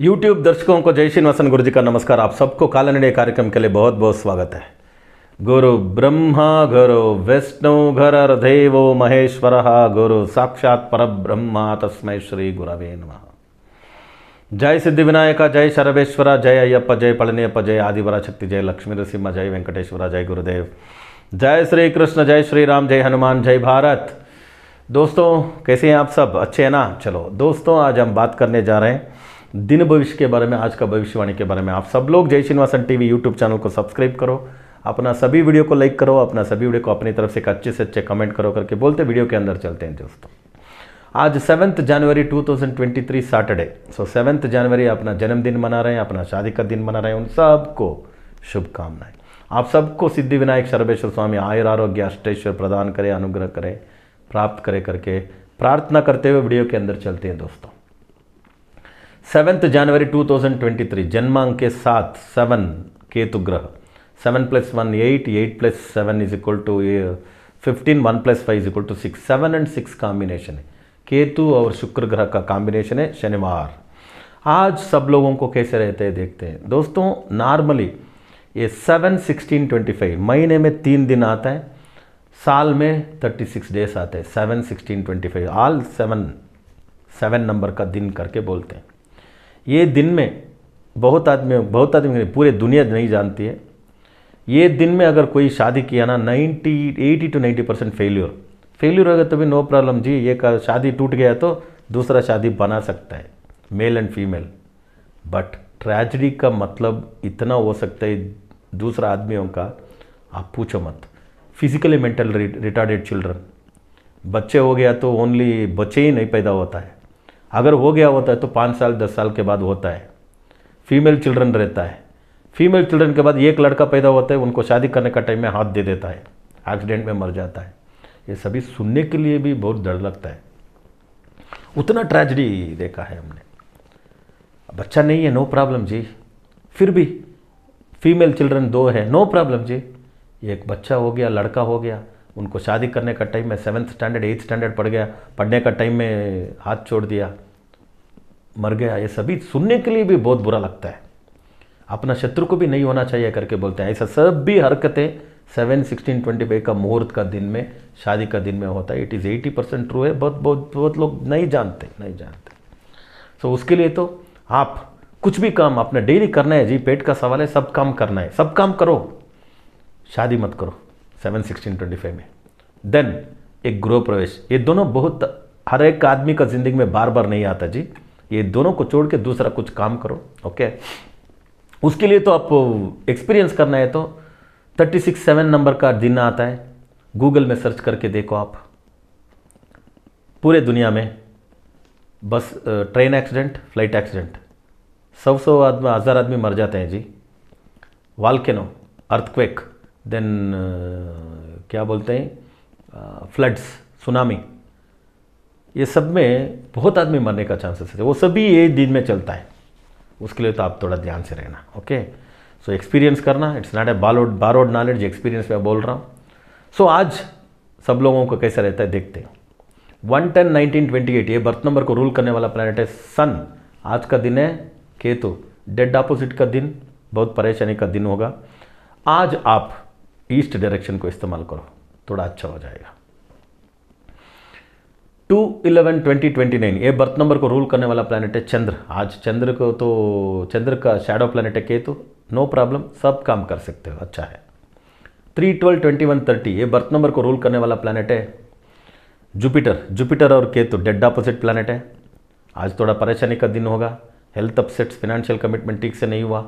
YouTube दर्शकों को जय श्रीनिवासन गुरु जी का नमस्कार आप सबको कालनडीय कार्यक्रम के लिए बहुत बहुत स्वागत है गुरु ब्रह्मा गुरु विष्णु घर देवो महेश्वर गुरु साक्षात पर ब्रह्मा तस्मय श्री गुरवे नम जय सिद्धि विनायक जय शरवेश्वर जय अय्यप जय पड़नियप जय आदिवरा शक्ति जय लक्ष्मी नृसिम्हा जय वेंकटेश्वर जय गुरुदेव जय श्री कृष्ण जय श्री राम जय हनुमान जय भारत दोस्तों कैसे हैं आप सब अच्छे हैं ना चलो दोस्तों आज हम बात करने जा रहे हैं दिन भविष्य के बारे में आज का भविष्यवाणी के बारे में आप सब लोग Jai Srinivasan TV YouTube channel को सब्सक्राइब करो अपना सभी वीडियो को लाइक करो अपना सभी वीडियो को अपनी तरफ से एक अच्छे से अच्छे कमेंट करो करके बोलते वीडियो के अंदर चलते हैं दोस्तों आज सेवन्थ जनवरी 2023 सैटरडे सो सेवन्थ जनवरी अपना जन्मदिन मना रहे हैं अपना शादी का दिन मना रहे हैं उन सबको शुभकामनाएं आप सबको सिद्धि विनायक सर्वेश्वर स्वामी आयुर आरोग्य अष्टेश्वर प्रदान करें अनुग्रह करें प्राप्त करें करके प्रार्थना करते हुए वीडियो के अंदर चलते हैं दोस्तों सेवन्थ जनवरी 2023 जन्मांक के साथ सेवन केतु ग्रह seven plus one eight eight plus seven is equal to fifteen one plus five is equal to six seven and six combination है केतु और शुक्र ग्रह का कॉम्बिनेशन है शनिवार आज सब लोगों को कैसे रहते हैं देखते हैं दोस्तों नॉर्मली ये सेवन सिक्सटीन ट्वेंटी फाइव महीने में तीन दिन आता है साल में थर्टी सिक्स डेज आते हैं seven sixteen twenty five all seven seven number का दिन करके बोलते हैं ये दिन में बहुत आदमी बहुत आदमी पूरे दुनिया नहीं जानती है ये दिन में अगर कोई शादी किया ना ninety eighty two ninety percent failure failure होगा भी नो प्रॉब्लम जी एक शादी टूट गया तो दूसरा शादी बना सकता है male and female but tragedy का मतलब इतना हो सकता है दूसरा आदमियों का आप पूछो मत फिजिकली मेंटल रिटार्डेड चिल्ड्रन बच्चे हो गया तो ओनली बच्चे ही नहीं पैदा होता है अगर हो गया होता है तो पाँच साल दस साल के बाद होता है फीमेल चिल्ड्रन रहता है फीमेल चिल्ड्रन के बाद एक लड़का पैदा होता है उनको शादी करने का टाइम में हाथ दे देता है एक्सीडेंट में मर जाता है ये सभी सुनने के लिए भी बहुत डर लगता है उतना ट्रेजडी देखा है हमने बच्चा नहीं है नो प्रॉब्लम जी फिर भी फीमेल चिल्ड्रन दो है नो प्रॉब्लम जी एक बच्चा हो गया लड़का हो गया उनको शादी करने का टाइम में सेवन्थ स्टैंडर्ड एट्थ स्टैंडर्ड पढ़ गया पढ़ने का टाइम में हाथ छोड़ दिया मर गया ये सभी सुनने के लिए भी बहुत बुरा लगता है अपना शत्रु को भी नहीं होना चाहिए करके बोलते हैं ऐसा सभी हरकतें सेवन सिक्सटीन ट्वेंटी फाइव का मुहूर्त का दिन में शादी का दिन में होता है it is eighty percent true है बहुत बहुत बहुत लोग नहीं जानते नहीं जानते सो so, उसके लिए तो आप कुछ भी काम अपने डेली करना है जी पेट का सवाल है सब काम करना है सब काम करो शादी मत करो सेवन सिक्सटीन ट्वेंटी फाइव में देन एक गृह प्रवेश ये दोनों बहुत हर एक आदमी का जिंदगी में बार बार नहीं आता जी ये दोनों को छोड़ के दूसरा कुछ काम करो ओके उसके लिए तो आप एक्सपीरियंस करना है तो थर्टी सिक्स सेवन नंबर का दिन आता है गूगल में सर्च करके देखो आप पूरे दुनिया में bus train accident flight accident सौ सौ आदमी हज़ार आदमी मर जाते हैं जी वालकेनो अर्थक्वेक देन uh, क्या बोलते हैं फ्लड्स uh, सुनामी ये सब में बहुत आदमी मरने का चांसेस है वो सभी ये दिन में चलता है उसके लिए तो आप थोड़ा ध्यान से रहना ओके सो एक्सपीरियंस करना it's not a borrowed borrowed knowledge experience मैं बोल रहा हूँ सो so, आज सब लोगों को कैसा रहता है देखते हैं one ten nineteen twenty eight ये बर्थ नंबर को रूल करने वाला प्लानट है सन आज का दिन है केतु डेड अपोजिट का दिन बहुत परेशानी का दिन होगा आज आप ईस्ट डायरेक्शन को इस्तेमाल करो थोड़ा अच्छा हो जाएगा two eleven twenty twenty nine ये बर्थ नंबर को रूल करने वाला प्लानट है चंद्र आज चंद्र को तो चंद्र का शेडो प्लानट है केतु नो प्रॉब्लम सब काम कर सकते हो अच्छा है three twelve twenty one thirty ये बर्थ नंबर को रूल करने वाला प्लानट है जुपिटर जुपिटर और केतु डेड अपोजिट प्लानट है आज थोड़ा परेशानी का दिन होगा हेल्थ अपसेट्स फिनेंशियल कमिटमेंट ठीक से नहीं हुआ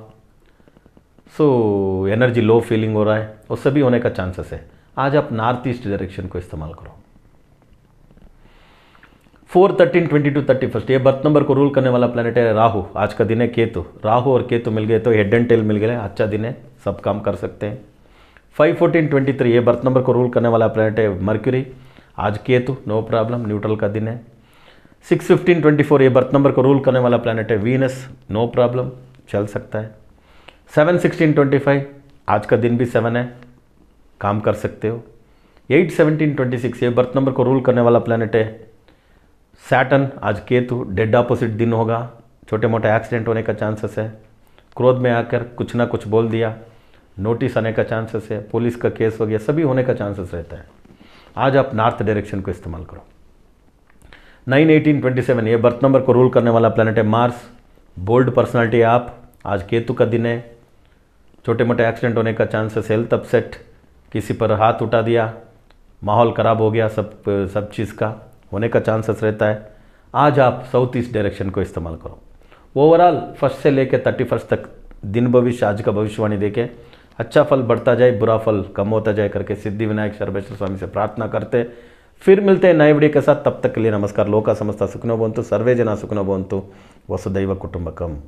सो एनर्जी लो फीलिंग हो रहा है और सभी होने का चांसेस है आज आप नॉर्थ ईस्ट डायरेक्शन को इस्तेमाल करो four thirteen twenty two thirty first ये बर्थ नंबर को रूल करने वाला प्लानट है राहु आज का दिन है केतु राहु और केतु मिल गए तो हेड एंड टेल मिल गए अच्छा दिन है सब काम कर सकते हैं फाइव फोर्टीन ट्वेंटी थ्री ये बर्थ नंबर को रूल करने वाला प्लानट है मर्क्यूरी आज केतु नो प्रॉब्लम न्यूट्रल का दिन है सिक्स फिफ्टीन ट्वेंटी फोर ये बर्थ नंबर को रूल करने वाला प्लानट है वीनस नो प्रॉब्लम चल सकता है सेवन सिक्सटीन ट्वेंटी फाइव आज का दिन भी सेवन है काम कर सकते हो एट सेवनटीन ट्वेंटी सिक्स ये बर्थ नंबर को रूल करने वाला प्लानट है सैटन आज केतु डेड अपोजिट दिन होगा छोटे मोटे एक्सीडेंट होने का चांसेस है क्रोध में आकर कुछ ना कुछ बोल दिया नोटिस आने का चांसेस है पुलिस का केस हो गया सभी होने का चांसेस रहता है आज आप नॉर्थ डायरेक्शन को इस्तेमाल करो नाइन एटीन ट्वेंटी सेवन ये बर्थ नंबर को रूल करने वाला प्लानट है मार्स बोल्ड पर्सनैलिटी आप आज केतु का दिन है छोटे मोटे एक्सीडेंट होने का चांसेस हेल्थ अपसेट किसी पर हाथ उठा दिया माहौल ख़राब हो गया सब सब चीज़ का होने का चांसेस रहता है आज आप साउथ ईस्ट डायरेक्शन को इस्तेमाल करो ओवरऑल फर्स्ट से लेकर थर्टी फर्स्ट तक दिन भविष्य आज का भविष्यवाणी देखें अच्छा फल बढ़ता जाए बुरा फल कम होता जाए करके सिद्धि विनायक सर्वेश्वर स्वामी से प्रार्थना करते फिर मिलते हैं नए वीडियो के साथ तब तक के लिए नमस्कार लोका समस्ता सुखनो बोन्तु सर्वे जना सुखनो बोन्तु वसुदैव कुटुंबकम